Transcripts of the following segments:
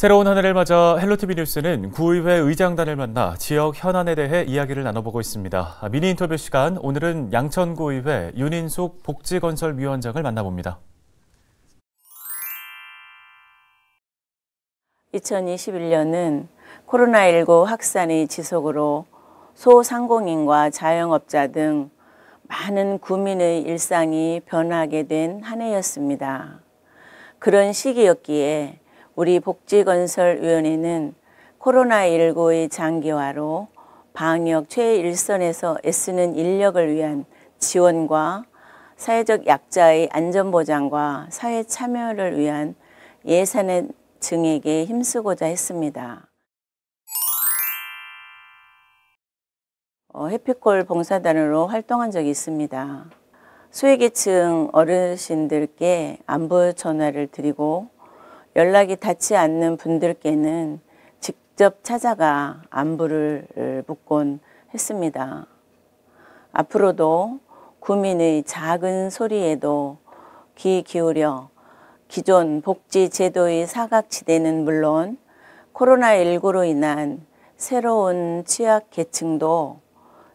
새로운 한 해를 맞아 헬로티비 뉴스는 구의회 의장단을 만나 지역 현안에 대해 이야기를 나눠보고 있습니다. 미니 인터뷰 시간, 오늘은 양천구의회 윤인숙 복지건설위원장을 만나봅니다. 2021년은 코로나19 확산이 지속으로 소상공인과 자영업자 등 많은 국민의 일상이 변하게 된 한 해였습니다. 그런 시기였기에 우리 복지건설위원회는 코로나19의 장기화로 방역 최일선에서 애쓰는 인력을 위한 지원과 사회적 약자의 안전보장과 사회 참여를 위한 예산의 증액에 힘쓰고자 했습니다. 어, 해피콜 봉사단으로 활동한 적이 있습니다. 소외계층 어르신들께 안부 전화를 드리고 연락이 닿지 않는 분들께는 직접 찾아가 안부를 묻곤 했습니다. 앞으로도 구민의 작은 소리에도 귀 기울여 기존 복지 제도의 사각지대는 물론 코로나19로 인한 새로운 취약 계층도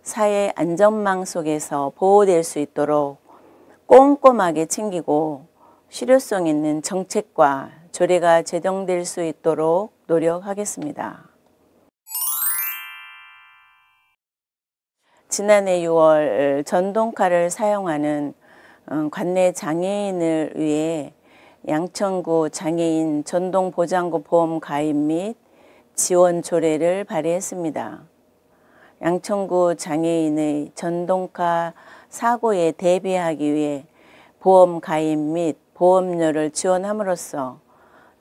사회 안전망 속에서 보호될 수 있도록 꼼꼼하게 챙기고 실효성 있는 정책과 조례가 제정될 수 있도록 노력하겠습니다. 지난해 6월 전동카를 사용하는 어, 관내 장애인을 위해 양천구 장애인 전동보장구 보험 가입 및 지원 조례를 발의했습니다. 양천구 장애인의 전동카 사고에 대비하기 위해 보험 가입 및 보험료를 지원함으로써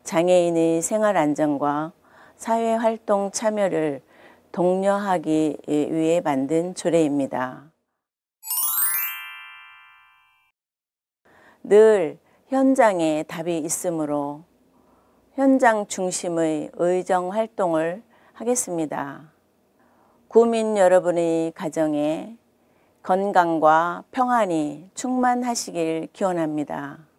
장애인의 생활 안정과 사회 활동 참여를 독려하기 위해 만든 조례입니다. 늘 현장에 답이 있으므로 현장 중심의 의정 활동을 하겠습니다. 구민 여러분의 가정에 건강과 평안이 충만하시길 기원합니다.